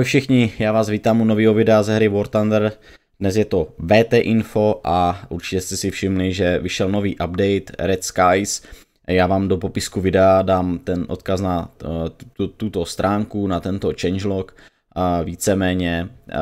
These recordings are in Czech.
Ahoj všichni, já vás vítám u nového videa ze hry War Thunder. Dnes je to VT Info a určitě jste si všimli, že vyšel nový update Red Skies. Já vám do popisku videa dám ten odkaz na eh, tuto stránku, na tento changelog. Víceméně eh,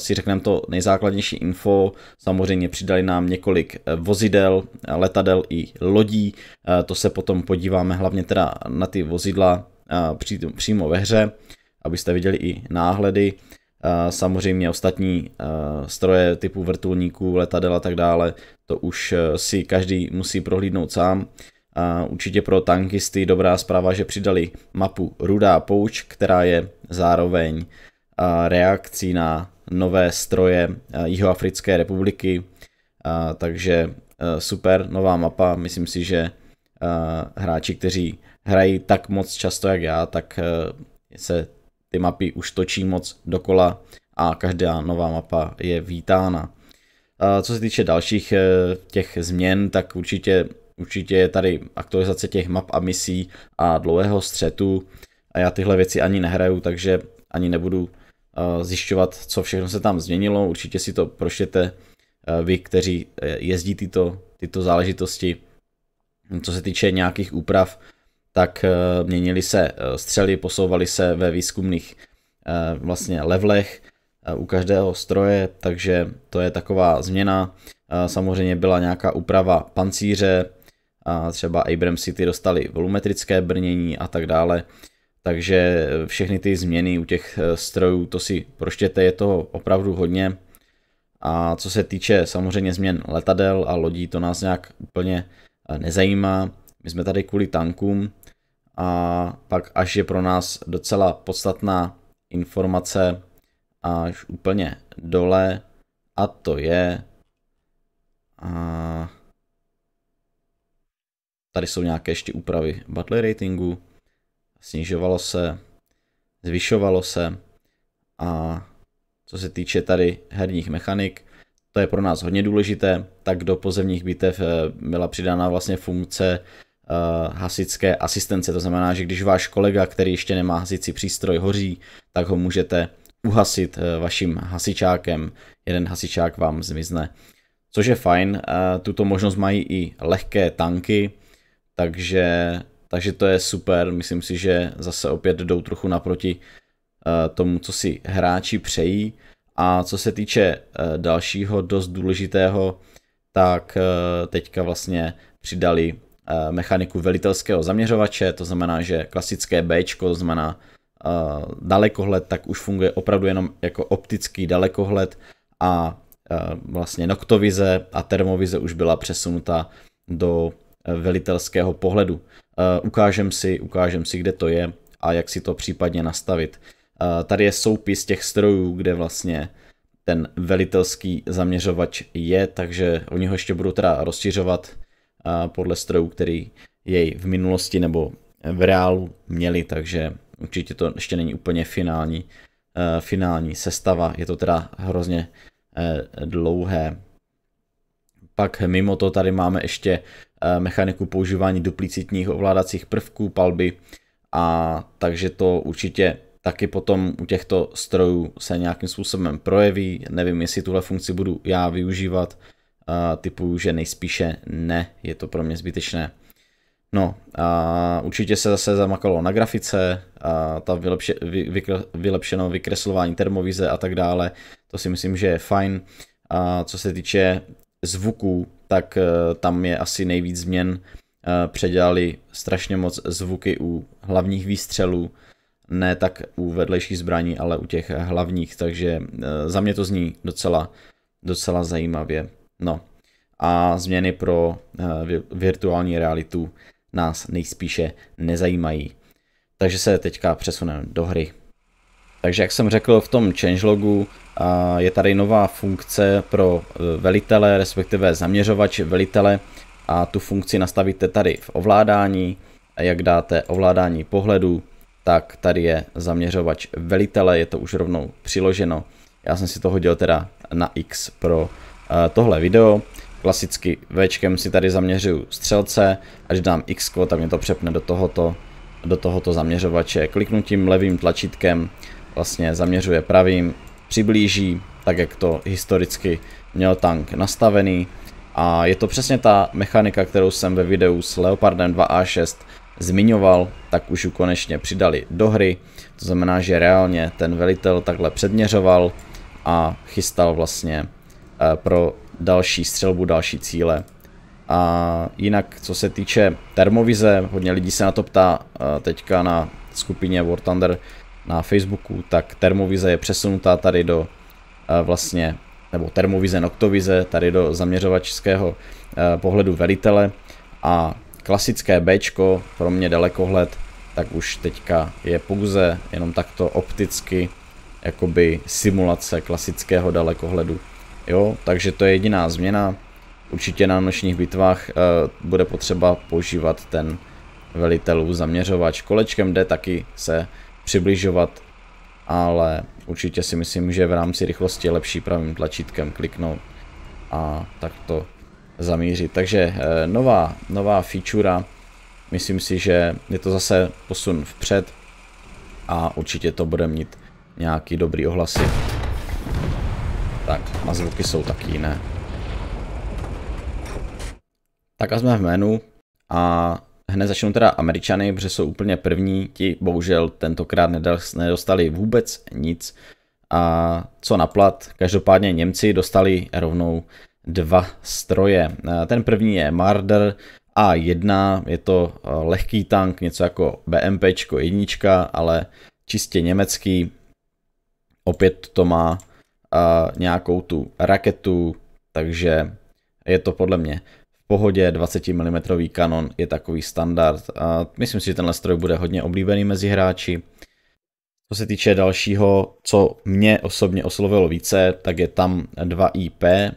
si řekneme to nejzákladnější info. Samozřejmě přidali nám několik eh, vozidel, letadel i lodí. To se potom podíváme hlavně teda na ty vozidla přímo ve hře abyste viděli i náhledy. Samozřejmě ostatní stroje typu vrtulníků, letadel a tak dále, to už e, si každý musí prohlídnout sám. určitě pro tankisty dobrá zpráva, že přidali mapu Rudá pouč, která je zároveň reakcí na nové stroje Jihoafrické republiky. Takže e, super, nová mapa, myslím si, že hráči, kteří hrají tak moc často jak já, tak e, se ty mapy už točí moc dokola a každá nová mapa je vítána. Co se týče dalších eh, těch změn, tak určitě, určitě je tady aktualizace těch map a misí a dlouhého střetu. A já tyhle věci ani nehraju, takže ani nebudu eh, zjišťovat, co všechno se tam změnilo. Určitě si to prošlete eh, vy, kteří jezdí tyto, tyto záležitosti. Co se týče nějakých úprav, tak eh, měnily se eh, střely, posouvaly se ve výzkumných eh, vlastně levlech u každého stroje, takže to je taková změna. Samozřejmě byla nějaká úprava pancíře, a třeba Abramsy ty dostali volumetrické brnění a tak dále. Takže všechny ty změny u těch strojů, to si proštěte, je to opravdu hodně. A co se týče samozřejmě změn letadel a lodí, to nás nějak úplně nezajímá. My jsme tady kvůli tankům, a pak až je pro nás docela podstatná informace až úplně dole a to je a tady jsou nějaké ještě úpravy battle ratingu, snižovalo se, zvyšovalo se a co se týče tady herních mechanik, to je pro nás hodně důležité, tak do pozemních bitev eh, byla přidána vlastně funkce Eh, hasičské asistence. To znamená, že když váš kolega, který ještě nemá hasicí přístroj, hoří, tak ho můžete uhasit eh, vaším hasičákem. Jeden hasičák vám zmizne. Což je fajn, eh, tuto možnost mají i lehké tanky, takže, takže to je super. Myslím si, že zase opět jdou trochu naproti tomu, co si hráči přejí. A co se týče dalšího dost důležitého, tak teďka vlastně přidali Eh, mechaniku velitelského zaměřovače, to znamená, že klasické B, to znamená eh, dalekohled, tak už funguje opravdu jenom jako optický dalekohled a eh, vlastně noktovize a termovize už byla přesunuta do velitelského pohledu. Ukážem si, ukážem si, kde to je a jak si to případně nastavit. Tady je soupis těch strojů, kde vlastně ten velitelský zaměřovač je, takže oni ho ještě budou teda rozšiřovat podle strojů, který jej v minulosti nebo v reálu měli, takže určitě to ještě není úplně finální, eh, finální sestava, je to teda hrozně eh, dlouhé. Pak mimo to tady máme ještě eh, mechaniku používání duplicitních ovládacích prvků palby a takže to určitě taky potom u těchto strojů se nějakým způsobem projeví. Nevím, jestli tuhle funkci budu já využívat, a typu, že nejspíše ne, je to pro mě zbytečné. No, a určitě se zase zamakalo na grafice, a ta vylepše, vy, vy, vylepšeno vykreslování termovize a tak dále, to si myslím, že je fajn. A co se týče zvuků, tak e, tam je asi nejvíc změn, e, předělali strašně moc zvuky u hlavních výstřelů, ne tak u vedlejších zbraní, ale u těch hlavních, takže e, za mě to zní docela, docela zajímavě. No a změny pro eh, virtuální realitu nás nejspíše nezajímají. Takže se teďka přesuneme do hry. Takže jak jsem řekl v tom changelogu, je tady nová funkce pro eh, velitele, respektive zaměřovač velitele a tu funkci nastavíte tady v ovládání. Jak dáte ovládání pohledu, tak tady je zaměřovač velitele, je to už rovnou přiloženo. Já jsem si to hodil teda na X pro tohle video. Klasicky Včkem si tady zaměřuju střelce, až dám X, tak mě to přepne do tohoto, do tohoto zaměřovače. Kliknutím levým tlačítkem vlastně zaměřuje pravým, přiblíží, tak jak to historicky měl tank nastavený. A je to přesně ta mechanika, kterou jsem ve videu s Leopardem 2A6 zmiňoval, tak už ji konečně přidali do hry. To znamená, že reálně ten velitel takhle předměřoval a chystal vlastně Eh, pro další střelbu, další cíle. A jinak, co se týče termovize, hodně lidí se na to ptá eh, teďka na skupině War Thunder na Facebooku, tak termovize je přesunutá tady do eh, vlastně, nebo termovize, noktovize, tady do zaměřovačského pohledu velitele a klasické B, pro mě dalekohled, tak už teďka je pouze jenom takto opticky jakoby simulace klasického dalekohledu. Jo, takže to je jediná změna. Určitě na nočních bitvách e, bude potřeba používat ten velitelů zaměřovač. Kolečkem jde taky se přibližovat, ale určitě si myslím, že v rámci rychlosti je lepší pravým tlačítkem kliknout a tak to zamířit. Takže e, nová, nová feature, myslím si, že je to zase posun vpřed a určitě to bude mít nějaký dobrý ohlasy. Tak, a zvuky jsou taky jiné. Tak a jsme v menu a hned začnu teda Američany, protože jsou úplně první, ti bohužel tentokrát nedostali vůbec nic. A co naplat, každopádně Němci dostali rovnou dva stroje. E, ten první je Marder A1, je to e, lehký tank, něco jako BMP 1, ale čistě německý. Opět to má nějakou tu raketu, takže je to podle mě v pohodě, 20 mm kanon je takový standard. A myslím si, že tenhle stroj bude hodně oblíbený mezi hráči. Co se týče dalšího, co mě osobně oslovilo více, tak je tam 2IP,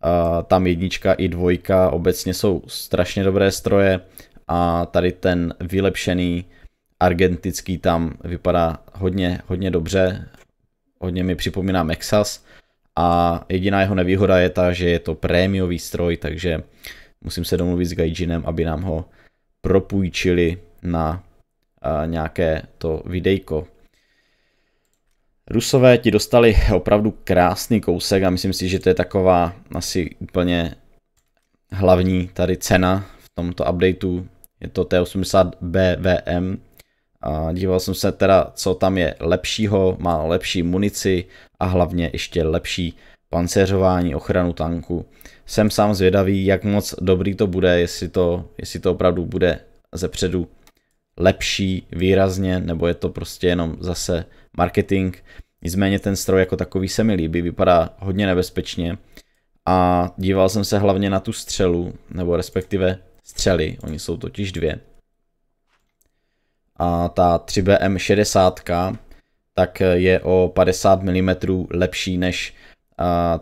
a tam jednička i dvojka obecně jsou strašně dobré stroje a tady ten vylepšený argentický tam vypadá hodně, hodně dobře hodně mi připomíná Mexas a jediná jeho nevýhoda je ta, že je to prémiový stroj, takže musím se domluvit s Gaijinem, aby nám ho propůjčili na nějaké to videjko. Rusové ti dostali opravdu krásný kousek a myslím si, že to je taková asi úplně hlavní tady cena v tomto updateu. Je to T80 BVM a díval jsem se teda, co tam je lepšího, má lepší munici a hlavně ještě lepší pancéřování, ochranu tanku. Jsem sám zvědavý, jak moc dobrý to bude, jestli to, jestli to opravdu bude zepředu lepší výrazně, nebo je to prostě jenom zase marketing. Nicméně ten stroj jako takový se mi líbí, vypadá hodně nebezpečně a díval jsem se hlavně na tu střelu, nebo respektive střely, oni jsou totiž dvě a ta 3BM 60, tak je o 50 mm lepší než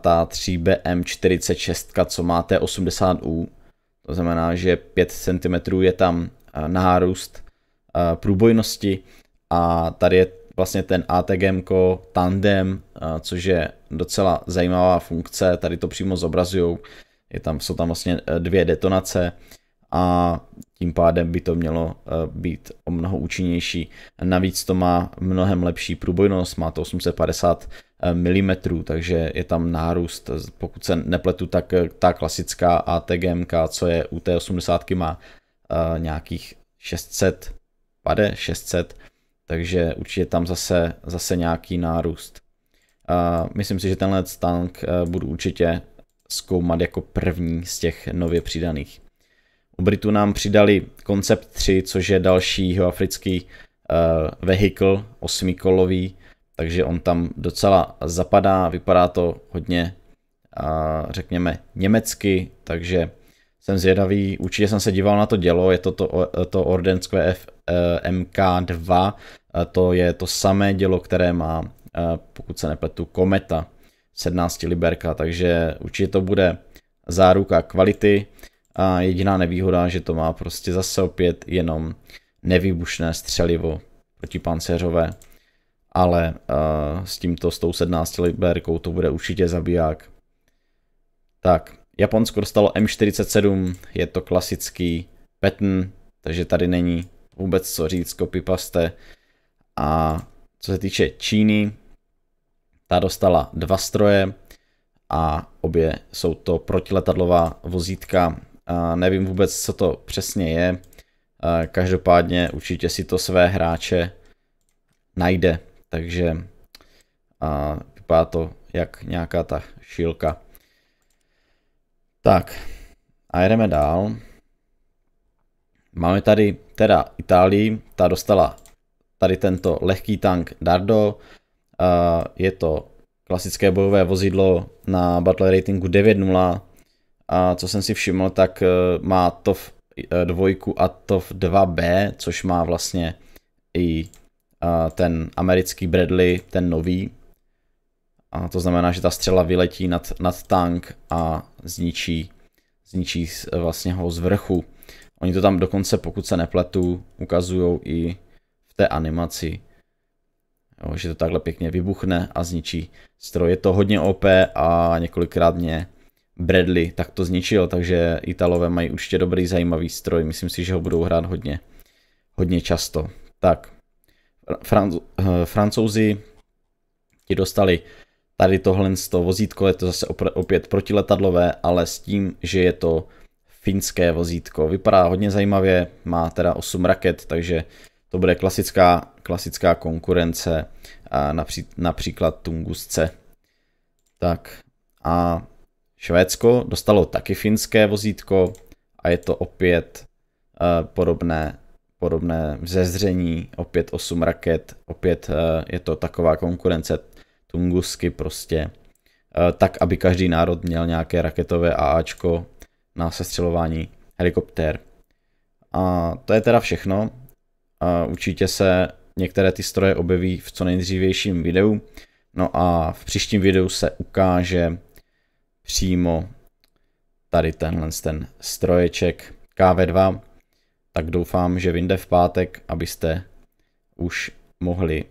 ta 3BM 46, co má T80U. To znamená, že 5 cm je tam nárůst průbojnosti a tady je vlastně ten ATGM tandem, což je docela zajímavá funkce, tady to přímo zobrazují, je tam, jsou tam vlastně e, dvě detonace, a tím pádem by to mělo eh, být o mnoho účinnější. Navíc to má mnohem lepší průbojnost, má to 850 eh, mm, takže je tam nárůst. Pokud se nepletu, tak eh, ta klasická ATGM, co je u té 80 má nějakých 600, pade 600, takže určitě tam zase, zase nějaký nárůst. Myslím si, že tenhle tank budu určitě zkoumat jako první z těch nově přidaných. U Britů nám přidali koncept 3, což je další jihoafrický uh, eh, vehikl, osmikolový, takže on tam docela zapadá, vypadá to hodně, uh, řekněme, německy, takže jsem zvědavý, určitě jsem se díval na to dělo, je to to, to Ordenskové F, uh, MK2, uh, to je to samé dělo, které má, uh, pokud se nepletu, Kometa 17 liberka, takže určitě to bude záruka kvality. A jediná nevýhoda, že to má prostě zase opět jenom nevýbušné střelivo pancéřové. Ale uh, s tímto, s tou 17 liberkou to bude určitě zabiják. Tak, Japonsko dostalo M47, je to klasický pattern, takže tady není vůbec co říct, copy paste. A co se týče Číny, ta dostala dva stroje a obě jsou to protiletadlová vozítka nevím vůbec, co to přesně je. Každopádně určitě si to své hráče najde, takže vypadá to jak nějaká ta šílka. Tak a jdeme dál. Máme tady teda Itálii, ta dostala tady tento lehký tank Dardo, je to klasické bojové vozidlo na battle ratingu 9.0, a co jsem si všiml, tak eh, má TOF 2 eh, a TOF 2B, což má vlastně i eh, ten americký Bradley, ten nový. A to znamená, že ta střela vyletí nad, nad tank a zničí, zničí vlastně ho z vrchu. Oni to tam dokonce, pokud se nepletu, ukazují i v té animaci. Jo, že to takhle pěkně vybuchne a zničí stroj. Je to hodně OP a několikrát mě Bradley, tak to zničil, takže Italové mají určitě dobrý zajímavý stroj, myslím si, že ho budou hrát hodně, hodně často. Tak, Franco, eh, francouzi ti dostali tady tohle z toho vozítko, je to zase opět protiletadlové, ale s tím, že je to finské vozítko. Vypadá hodně zajímavě, má teda 8 raket, takže to bude klasická, klasická konkurence a napří, například Tungusce. Tak a Švédsko dostalo taky finské vozítko a je to opět eh, podobné, podobné vzezření, opět 8 raket, opět eh, je to taková konkurence Tungusky prostě, eh, tak aby každý národ měl nějaké raketové AAčko na sestřelování helikoptér. A to je teda všechno. A určitě se některé ty stroje objeví v co nejdřívějším videu. No a v příštím videu se ukáže přímo tady tenhle ten stroječek KV2, tak doufám, že vyjde v pátek, abyste už mohli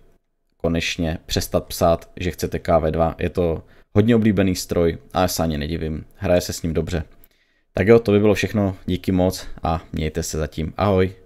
konečně přestat psát, že chcete KV2. Je to hodně oblíbený stroj a já se ani nedivím, hraje se s ním dobře. Tak jo, to by bylo všechno, díky moc a mějte se zatím, ahoj.